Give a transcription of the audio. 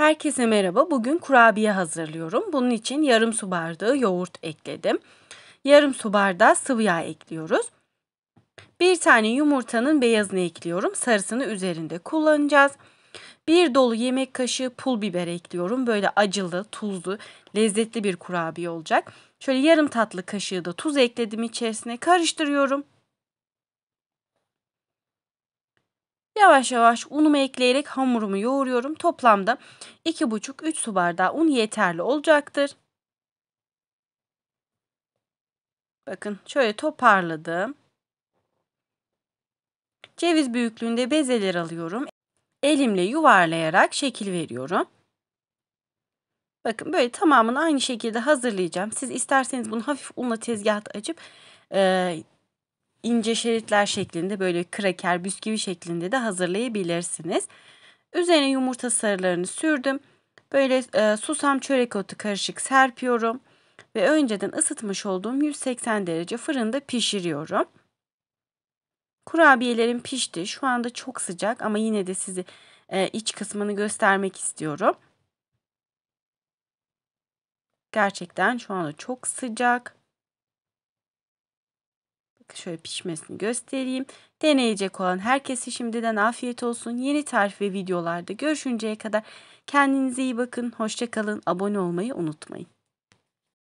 Herkese merhaba. Bugün kurabiye hazırlıyorum. Bunun için yarım su bardağı yoğurt ekledim. Yarım su bardağı sıvı yağ ekliyoruz. Bir tane yumurtanın beyazını ekliyorum. Sarısını üzerinde kullanacağız. Bir dolu yemek kaşığı pul biber ekliyorum. Böyle acılı, tuzlu, lezzetli bir kurabiye olacak. Şöyle yarım tatlı kaşığı da tuz ekledim içerisine. Karıştırıyorum. Yavaş yavaş unumu ekleyerek hamurumu yoğuruyorum. Toplamda 2,5-3 su bardağı un yeterli olacaktır. Bakın şöyle toparladım. Ceviz büyüklüğünde bezeler alıyorum. Elimle yuvarlayarak şekil veriyorum. Bakın böyle tamamını aynı şekilde hazırlayacağım. Siz isterseniz bunu hafif unla tezgahta açıp e, ince şeritler şeklinde böyle kraker, bisküvi şeklinde de hazırlayabilirsiniz. Üzerine yumurta sarılarını sürdüm. Böyle e, susam çörek otu karışık serpiyorum ve önceden ısıtmış olduğum 180 derece fırında pişiriyorum. Kurabiyelerim pişti. Şu anda çok sıcak ama yine de size e, iç kısmını göstermek istiyorum. Gerçekten şu anda çok sıcak. Şöyle pişmesini göstereyim. Deneyecek olan herkese şimdiden afiyet olsun. Yeni tarif ve videolarda görüşünceye kadar kendinize iyi bakın. Hoşçakalın. Abone olmayı unutmayın.